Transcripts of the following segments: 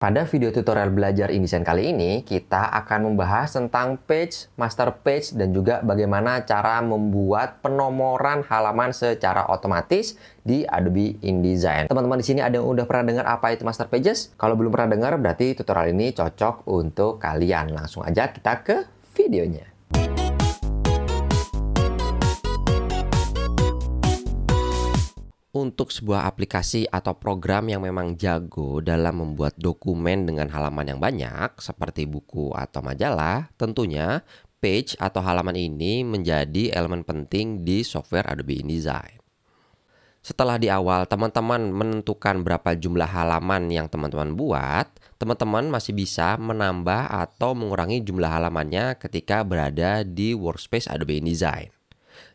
Pada video tutorial belajar InDesign kali ini, kita akan membahas tentang page, master page, dan juga bagaimana cara membuat penomoran halaman secara otomatis di Adobe InDesign. Teman-teman di sini ada yang udah pernah dengar apa itu master pages? Kalau belum pernah dengar, berarti tutorial ini cocok untuk kalian. Langsung aja kita ke videonya. untuk sebuah aplikasi atau program yang memang jago dalam membuat dokumen dengan halaman yang banyak, seperti buku atau majalah, tentunya page atau halaman ini menjadi elemen penting di software Adobe InDesign. Setelah di awal teman-teman menentukan berapa jumlah halaman yang teman-teman buat, teman-teman masih bisa menambah atau mengurangi jumlah halamannya ketika berada di workspace Adobe InDesign.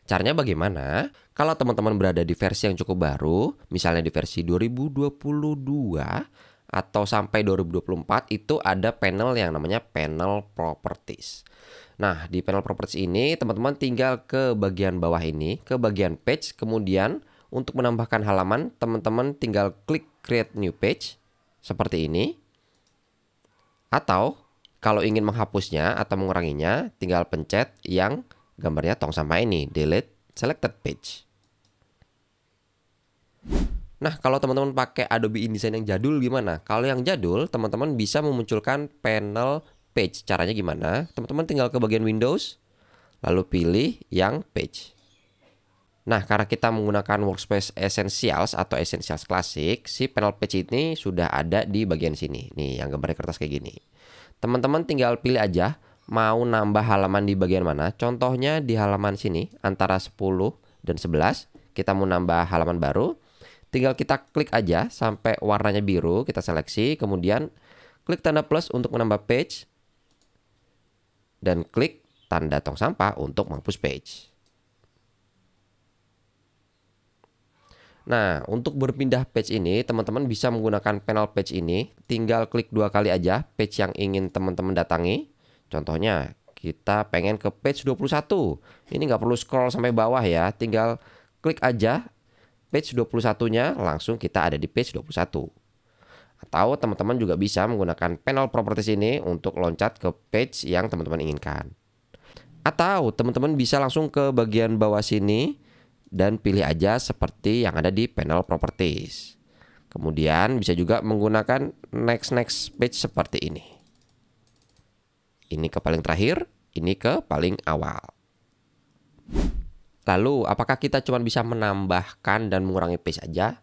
Caranya bagaimana? Kalau teman-teman berada di versi yang cukup baru, misalnya di versi 2022 atau sampai 2024 itu ada panel yang namanya panel properties. Nah, di panel properties ini teman-teman tinggal ke bagian bawah ini, ke bagian page, kemudian untuk menambahkan halaman, teman-teman tinggal klik create new page seperti ini. Atau kalau ingin menghapusnya atau menguranginya, tinggal pencet yang gambarnya tong sampah ini, delete selected page. Nah, kalau teman-teman pakai Adobe InDesign yang jadul gimana? Kalau yang jadul, teman-teman bisa memunculkan panel page. Caranya gimana? Teman-teman tinggal ke bagian Windows, lalu pilih yang page. Nah, karena kita menggunakan workspace essentials atau essentials klasik, si panel page ini sudah ada di bagian sini. Nih, yang gambarnya kertas kayak gini. Teman-teman tinggal pilih aja mau nambah halaman di bagian mana. Contohnya di halaman sini antara 10 dan 11 kita mau nambah halaman baru. Tinggal kita klik aja sampai warnanya biru, kita seleksi, kemudian klik tanda plus untuk menambah page dan klik tanda tong sampah untuk menghapus page. Nah, untuk berpindah page ini, teman-teman bisa menggunakan panel page ini. Tinggal klik dua kali aja page yang ingin teman-teman datangi. Contohnya kita pengen ke page 21. Ini nggak perlu scroll sampai bawah ya, tinggal klik aja page 21-nya langsung kita ada di page 21. Atau teman-teman juga bisa menggunakan panel properties ini untuk loncat ke page yang teman-teman inginkan. Atau teman-teman bisa langsung ke bagian bawah sini dan pilih aja seperti yang ada di panel properties. Kemudian bisa juga menggunakan next next page seperti ini. Ini ke paling terakhir, ini ke paling awal. Lalu, apakah kita cuma bisa menambahkan dan mengurangi page aja?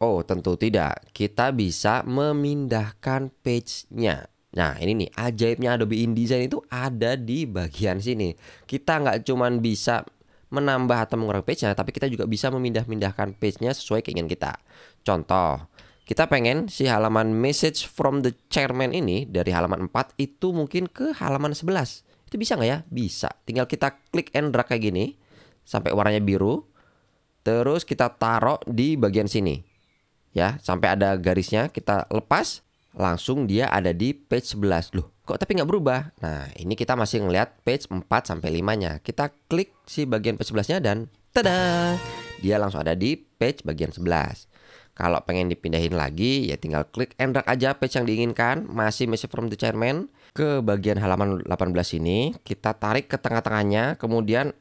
Oh, tentu tidak. Kita bisa memindahkan page-nya. Nah, ini nih, ajaibnya Adobe InDesign itu ada di bagian sini. Kita nggak cuma bisa menambah atau mengurangi page-nya, tapi kita juga bisa memindah-mindahkan page-nya sesuai keinginan kita. Contoh, kita pengen si halaman message from the chairman ini dari halaman 4 itu mungkin ke halaman 11. Itu bisa nggak ya? Bisa. Tinggal kita klik and drag kayak gini sampai warnanya biru. Terus kita taruh di bagian sini. Ya, sampai ada garisnya kita lepas langsung dia ada di page 11. Loh, kok tapi nggak berubah? Nah, ini kita masih ngeliat page 4 sampai 5-nya. Kita klik si bagian page 11-nya dan tada, dia langsung ada di page bagian 11. Kalau pengen dipindahin lagi, ya tinggal klik and drag aja page yang diinginkan, masih message from the chairman. Ke bagian halaman 18 ini, kita tarik ke tengah-tengahnya, kemudian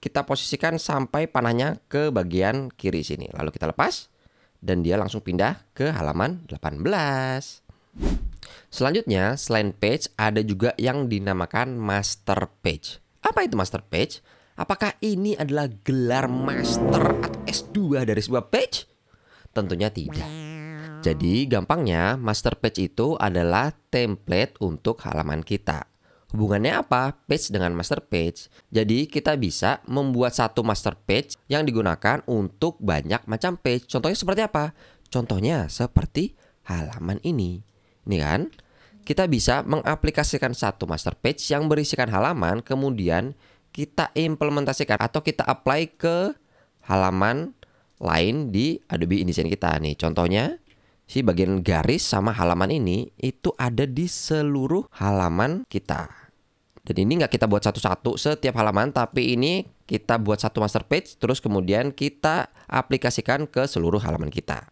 kita posisikan sampai panahnya ke bagian kiri sini. Lalu kita lepas, dan dia langsung pindah ke halaman 18. Selanjutnya, selain page, ada juga yang dinamakan master page. Apa itu master page? Apakah ini adalah gelar master atau S2 dari sebuah page? Tentunya tidak. Jadi gampangnya master page itu adalah template untuk halaman kita. Hubungannya apa page dengan master page? Jadi kita bisa membuat satu master page yang digunakan untuk banyak macam page. Contohnya seperti apa? Contohnya seperti halaman ini. Ini kan? Kita bisa mengaplikasikan satu master page yang berisikan halaman kemudian kita implementasikan atau kita apply ke halaman lain di Adobe InDesign kita nih. Contohnya si bagian garis sama halaman ini itu ada di seluruh halaman kita. Dan ini nggak kita buat satu-satu setiap halaman, tapi ini kita buat satu master page, terus kemudian kita aplikasikan ke seluruh halaman kita.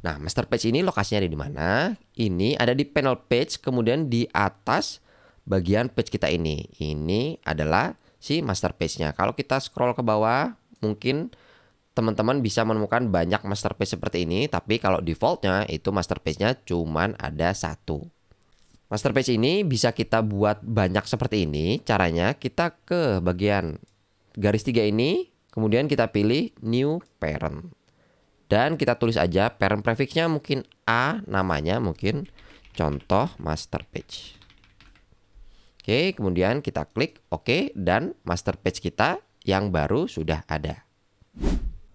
Nah, master page ini lokasinya ada di mana? Ini ada di panel page, kemudian di atas bagian page kita ini. Ini adalah si master page-nya. Kalau kita scroll ke bawah, mungkin teman-teman bisa menemukan banyak masterpiece seperti ini, tapi kalau defaultnya itu masterpiece-nya cuman ada satu. Masterpiece ini bisa kita buat banyak seperti ini. Caranya kita ke bagian garis tiga ini, kemudian kita pilih new parent. Dan kita tulis aja parent prefixnya mungkin A namanya mungkin contoh master page. Oke, kemudian kita klik OK dan master page kita yang baru sudah ada.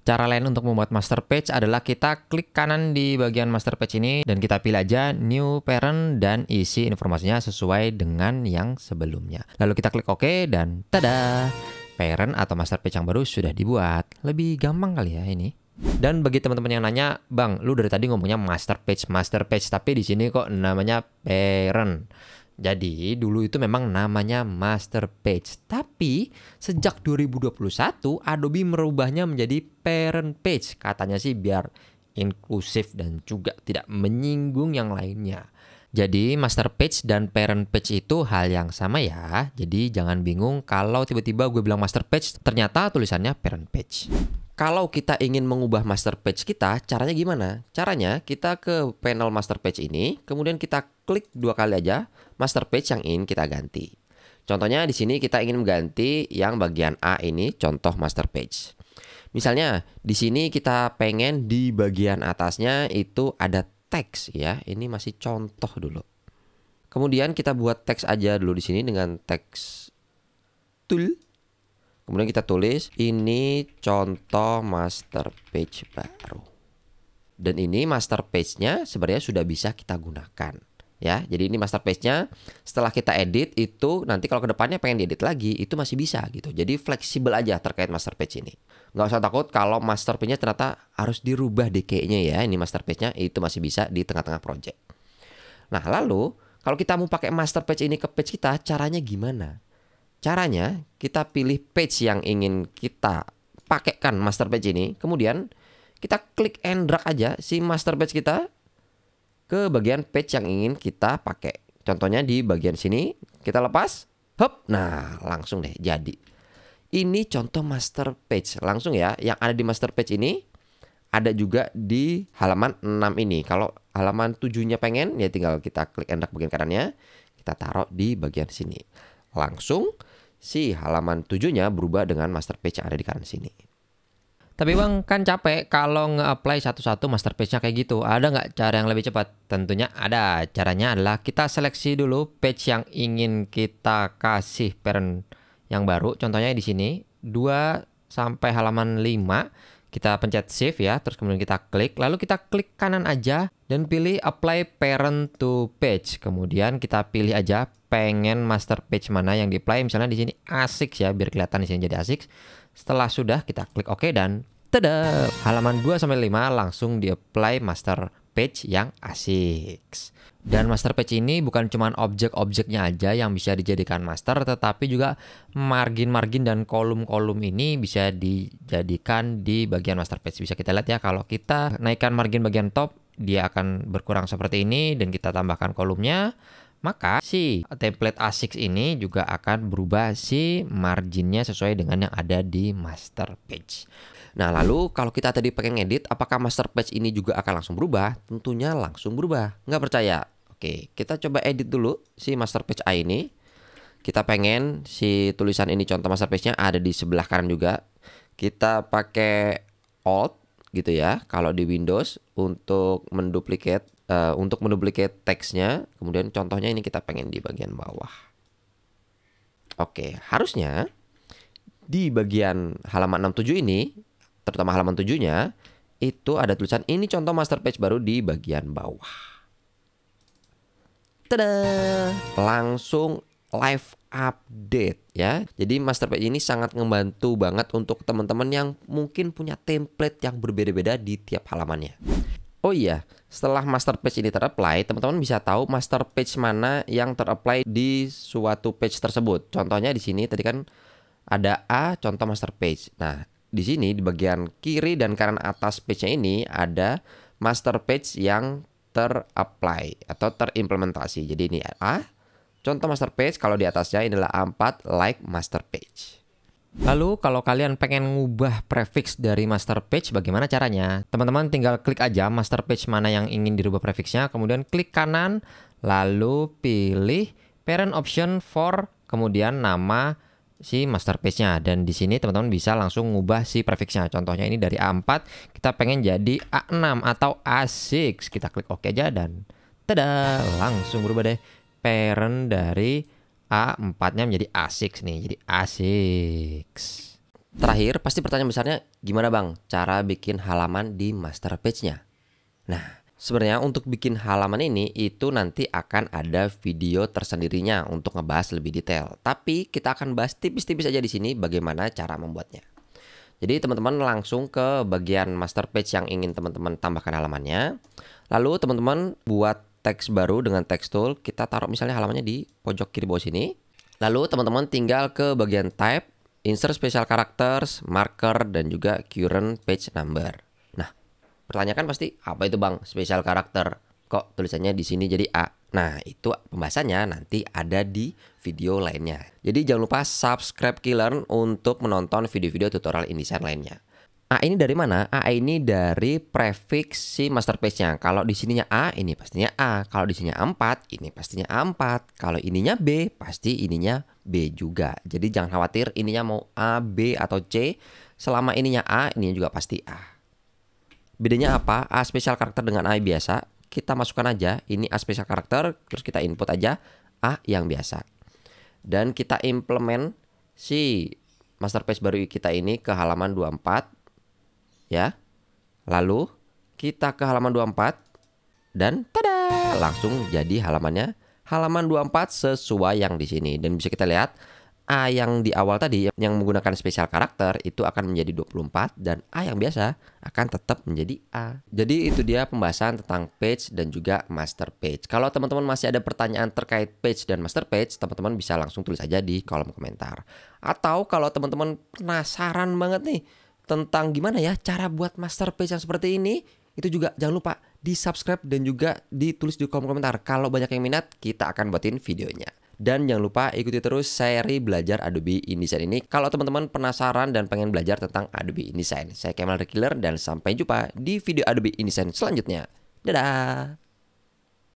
Cara lain untuk membuat master page adalah kita klik kanan di bagian master page ini dan kita pilih aja new parent dan isi informasinya sesuai dengan yang sebelumnya. Lalu kita klik OK dan tada! Parent atau master page yang baru sudah dibuat. Lebih gampang kali ya ini. Dan bagi teman-teman yang nanya, Bang, lu dari tadi ngomongnya master page, master page, tapi di sini kok namanya parent. Jadi dulu itu memang namanya Master Page, tapi sejak 2021 Adobe merubahnya menjadi Parent Page. Katanya sih biar inklusif dan juga tidak menyinggung yang lainnya. Jadi master page dan parent page itu hal yang sama ya. Jadi jangan bingung kalau tiba-tiba gue bilang master page ternyata tulisannya parent page kalau kita ingin mengubah master page kita, caranya gimana? Caranya kita ke panel master page ini, kemudian kita klik dua kali aja master page yang ingin kita ganti. Contohnya di sini kita ingin mengganti yang bagian A ini contoh master page. Misalnya di sini kita pengen di bagian atasnya itu ada teks ya. Ini masih contoh dulu. Kemudian kita buat teks aja dulu di sini dengan teks tool kemudian kita tulis ini contoh master page baru dan ini master page-nya sebenarnya sudah bisa kita gunakan ya. Jadi ini master page-nya setelah kita edit itu nanti kalau kedepannya pengen diedit lagi itu masih bisa gitu. Jadi fleksibel aja terkait master page ini. Nggak usah takut kalau master page-nya ternyata harus dirubah deh kayaknya ya. Ini master page-nya itu masih bisa di tengah-tengah project. Nah lalu kalau kita mau pakai master page ini ke page kita caranya gimana? Caranya kita pilih page yang ingin kita pakaikan master page ini. Kemudian kita klik and drag aja si master page kita ke bagian page yang ingin kita pakai. Contohnya di bagian sini kita lepas. Hop, nah langsung deh jadi. Ini contoh master page langsung ya. Yang ada di master page ini ada juga di halaman 6 ini. Kalau halaman 7-nya pengen ya tinggal kita klik and drag bagian kanannya, kita taruh di bagian sini. Langsung si halaman tujuhnya berubah dengan master page yang ada di kanan sini. Tapi bang kan capek kalau nge-apply satu-satu master page-nya kayak gitu. Ada nggak cara yang lebih cepat? Tentunya ada. Caranya adalah kita seleksi dulu page yang ingin kita kasih parent yang baru. Contohnya di sini 2 sampai halaman 5 kita pencet save ya, terus kemudian kita klik, lalu kita klik kanan aja dan pilih apply parent to page. Kemudian kita pilih aja pengen master page mana yang di-play. Misalnya di sini asik ya, biar kelihatan di sini jadi asik. Setelah sudah kita klik OK dan tada, halaman 2 sampai 5 langsung di-apply master page yang asik. Dan master page ini bukan cuma objek-objeknya aja yang bisa dijadikan master, tetapi juga margin-margin dan kolom-kolom ini bisa dijadikan di bagian master page. Bisa kita lihat ya, kalau kita naikkan margin bagian top, dia akan berkurang seperti ini dan kita tambahkan kolomnya maka si template A6 ini juga akan berubah si marginnya sesuai dengan yang ada di master page. Nah lalu kalau kita tadi pengen edit apakah master page ini juga akan langsung berubah? Tentunya langsung berubah. Nggak percaya? Oke kita coba edit dulu si master page A ini. Kita pengen si tulisan ini contoh master page-nya ada di sebelah kanan juga. Kita pakai Alt gitu ya kalau di Windows untuk menduplikat uh, eh, untuk menduplikat teksnya kemudian contohnya ini kita pengen di bagian bawah oke harusnya di bagian halaman 67 ini terutama halaman 7-nya itu ada tulisan ini contoh master page baru di bagian bawah Tada! Langsung live update ya. Jadi Masterpage ini sangat membantu banget untuk teman-teman yang mungkin punya template yang berbeda-beda di tiap halamannya. Oh iya, setelah master page ini terapply, teman-teman bisa tahu master page mana yang terapply di suatu page tersebut. Contohnya di sini tadi kan ada A contoh master page. Nah, di sini di bagian kiri dan kanan atas page-nya ini ada master page yang terapply atau terimplementasi. Jadi ini A, Contoh master page kalau di atasnya adalah A4 like master page. Lalu kalau kalian pengen ngubah prefix dari master page bagaimana caranya? Teman-teman tinggal klik aja master page mana yang ingin dirubah prefixnya, kemudian klik kanan, lalu pilih parent option for, kemudian nama si master page-nya dan di sini teman-teman bisa langsung ngubah si prefixnya. Contohnya ini dari A4 kita pengen jadi A6 atau A6. Kita klik OK aja dan tada langsung berubah deh parent dari A4-nya menjadi A6 nih. Jadi A6. Terakhir, pasti pertanyaan besarnya gimana Bang cara bikin halaman di master page-nya? Nah, sebenarnya untuk bikin halaman ini itu nanti akan ada video tersendirinya untuk ngebahas lebih detail. Tapi kita akan bahas tipis-tipis aja di sini bagaimana cara membuatnya. Jadi teman-teman langsung ke bagian master page yang ingin teman-teman tambahkan halamannya. Lalu teman-teman buat teks baru dengan text tool. Kita taruh misalnya halamannya di pojok kiri bawah sini. Lalu teman-teman tinggal ke bagian type, insert special characters, marker, dan juga current page number. Nah, pertanyaan pasti apa itu bang special character? Kok tulisannya di sini jadi A? Nah, itu pembahasannya nanti ada di video lainnya. Jadi jangan lupa subscribe Killern untuk menonton video-video tutorial InDesign lainnya. A ini dari mana? A ini dari prefix si masterpiece-nya. Kalau di sininya A, ini pastinya A. Kalau di sininya 4, ini pastinya A4. Kalau ininya B, pasti ininya B juga. Jadi jangan khawatir ininya mau A, B, atau C. Selama ininya A, ininya juga pasti A. Bedanya apa? A special karakter dengan A biasa. Kita masukkan aja, ini A special karakter, terus kita input aja A yang biasa. Dan kita implement si masterpiece baru kita ini ke halaman 24 ya. Lalu kita ke halaman 24 dan tada langsung jadi halamannya halaman 24 sesuai yang di sini dan bisa kita lihat A yang di awal tadi yang menggunakan spesial karakter itu akan menjadi 24 dan A yang biasa akan tetap menjadi A. Jadi itu dia pembahasan tentang page dan juga master page. Kalau teman-teman masih ada pertanyaan terkait page dan master page, teman-teman bisa langsung tulis aja di kolom komentar. Atau kalau teman-teman penasaran banget nih tentang gimana ya cara buat masterpiece yang seperti ini itu juga jangan lupa di subscribe dan juga ditulis di kolom komentar kalau banyak yang minat kita akan buatin videonya dan jangan lupa ikuti terus seri belajar Adobe InDesign ini kalau teman-teman penasaran dan pengen belajar tentang Adobe InDesign saya Kemal The dan sampai jumpa di video Adobe InDesign selanjutnya dadah